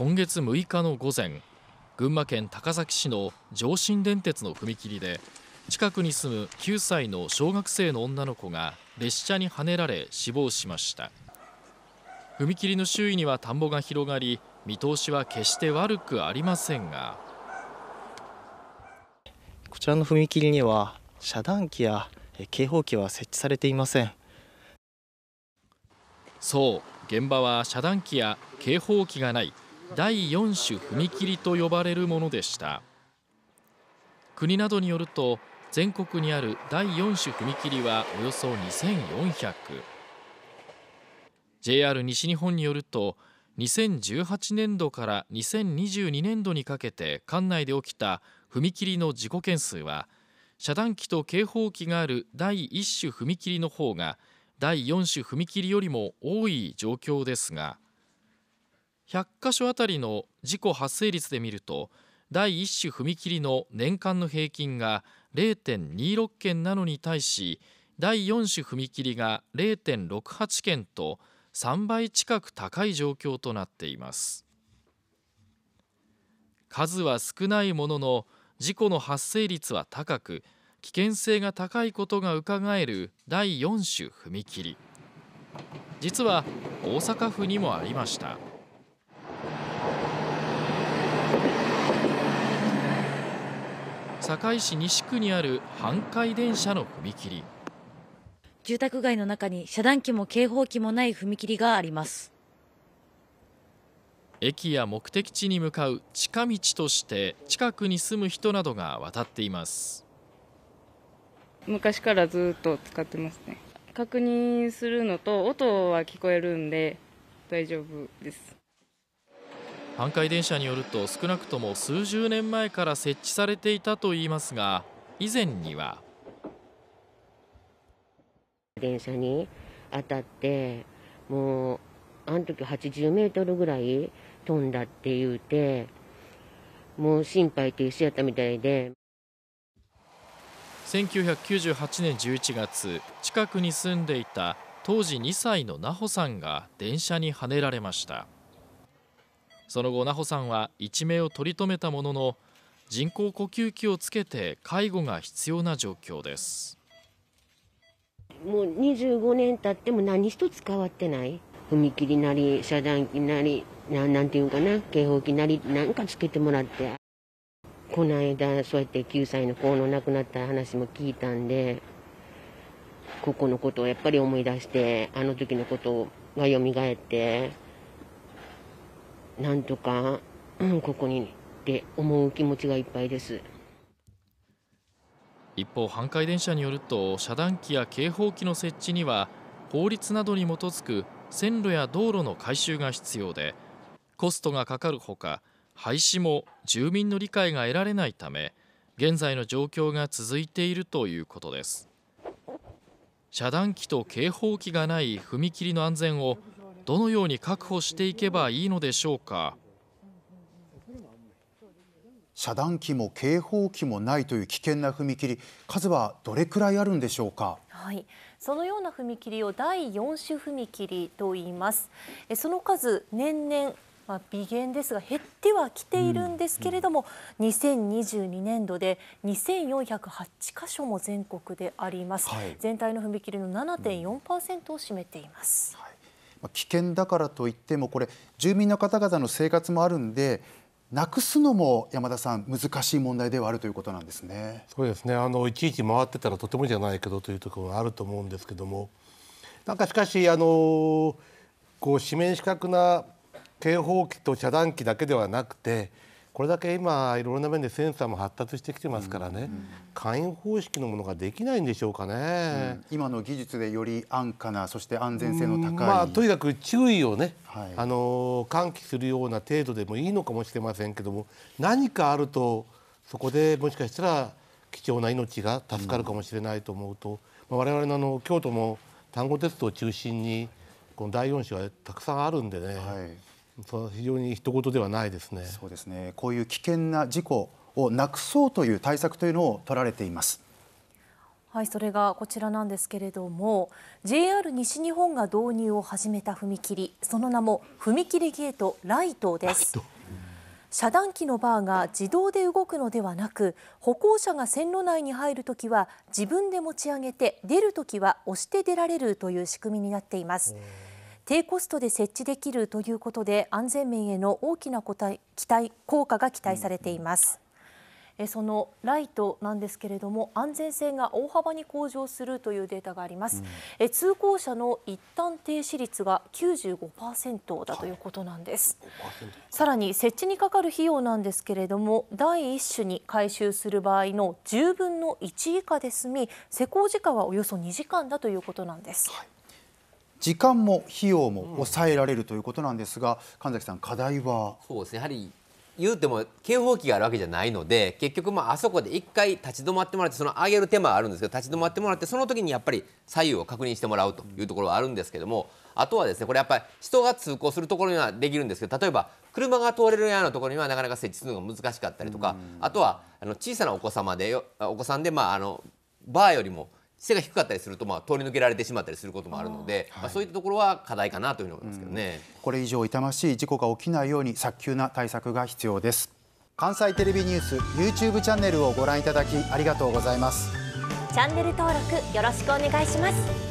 今月6日の午前群馬県高崎市の上信電鉄の踏切で近くに住む9歳の小学生の女の子が列車にはねられ死亡しました踏切の周囲には田んぼが広がり見通しは決して悪くありませんがこちらの踏切には遮断機や警報機は設置されていませんそう現場は遮断機や警報機がない第4種踏切と呼ばれるものでした国などによると全国にある第4種踏切はおよそ2400 JR 西日本によると2018年度から2022年度にかけて管内で起きた踏切の事故件数は遮断機と警報機がある第1種踏切の方が第4種踏切よりも多い状況ですが100箇所あたりの事故発生率で見ると第1種踏切の年間の平均が0.26件なのに対し第4種踏切が0.68件と3倍近く高い状況となっています数は少ないものの事故の発生率は高く危険性が高いことがうかがえる第4種踏切実は大阪府にもありました。堺市西区にある半堺電車の踏切住宅街の中に遮断機も警報機もない踏切があります駅や目的地に向かう近道として近くに住む人などが渡っています昔からずっと使ってますね確認するのと音は聞こえるんで大丈夫です阪海電車によると少なくとも数十年前から設置されていたといいますが以前には電車に当たってもうあの時80メートルぐらい飛んだって言うてもう心配と一緒やったみたいで1998年11月近くに住んでいた当時2歳の奈穂さんが電車にはねられました。その後奈穂さんは一命を取り留めたものの人工呼吸器をつけて介護が必要な状況ですもう25年経っても何一つ変わってない踏切なり遮断機なりななんていうかな警報器なりなんかつけてもらってこの間そうやって9歳の子の亡くなった話も聞いたんでここのことをやっぱり思い出してあの時のことが蘇ってなんとか、うん、ここにって思う気持ちがいっぱいです。一方、阪堺電車によると、遮断機や警報機の設置には、法律などに基づく線路や道路の改修が必要で、コストがかかるほか、廃止も住民の理解が得られないため、現在の状況が続いているということです。遮断機と警報機がない踏切の安全をどのように確保していけばいいのでしょうか遮断機も警報機もないという危険な踏切数はどれくらいあるんでしょうかはいそのような踏切を第4種踏切と言いますその数年々まあ、微減ですが減ってはきているんですけれども、うん、2022年度で2408箇所も全国であります、はい、全体の踏切の7.4%を占めています、はい危険だからといってもこれ住民の方々の生活もあるんでなくすのも山田さん難しい問題ではあるということなんですね。そうですねあのいちいち回ってたらとてもじゃないけどというところがあると思うんですけどもなんかしかしあのこう四面四角な警報機と遮断機だけではなくてこれだけ今いろんな面でセンサーも発達してきてますからね、簡易方式のものができないんでしょうかね、うん、今の技術でより安価なそして安全性の高い、まあ、とにかく注意をね、はい、あの喚起するような程度でもいいのかもしれませんけども何かあるとそこでもしかしたら貴重な命が助かるかもしれないと思うと、うん、まあ、我々のあの京都も丹後鉄道を中心にこの第4種はたくさんあるんでね、はい非常に一言ではないですね。そうですね。こういう危険な事故をなくそうという対策というのを取られています。はい、それがこちらなんですけれども、JR 西日本が導入を始めた踏切、その名も踏切ゲートライトです。遮断機のバーが自動で動くのではなく歩行者が線路内に入るときは自分で持ち上げて出るときは押して出られるという仕組みになっています。低コストで設置できるということで安全面への大きな期待効果が期待されています。えそのライトなんですけれども安全性が大幅に向上するというデータがあります、うん、通行者の一旦停止率が95%だということなんです、はい、さらに設置にかかる費用なんですけれども第一種に回収する場合の10分の1以下で済み施工時間はおよそ2時間だということなんです、はい時間も費用も抑えられるということなんですが、神崎さん、課題はそうですねやはり言うても警報器があるわけじゃないので結局まああそこで一回立ち止まってもらってその上げる手間はあるんですけど立ち止まってもらってその時にやっぱり左右を確認してもらうというところはあるんですけどもあとはですねこれやっぱり人が通行するところにはできるんですけど例えば車が通れるようなところにはなかなか設置するのが難しかったりとかあとはあの小さなお子様でお子さんでまああのバーよりも背が低かったりすると、まあ、通り抜けられてしまったりすることもあるので、はい、まあ、そういったところは課題かなというふうに思いますけどね、うん、これ以上痛ましい事故が起きないように早急な対策が必要です関西テレビニュース YouTube チャンネルをご覧いただきありがとうございますチャンネル登録よろしくお願いします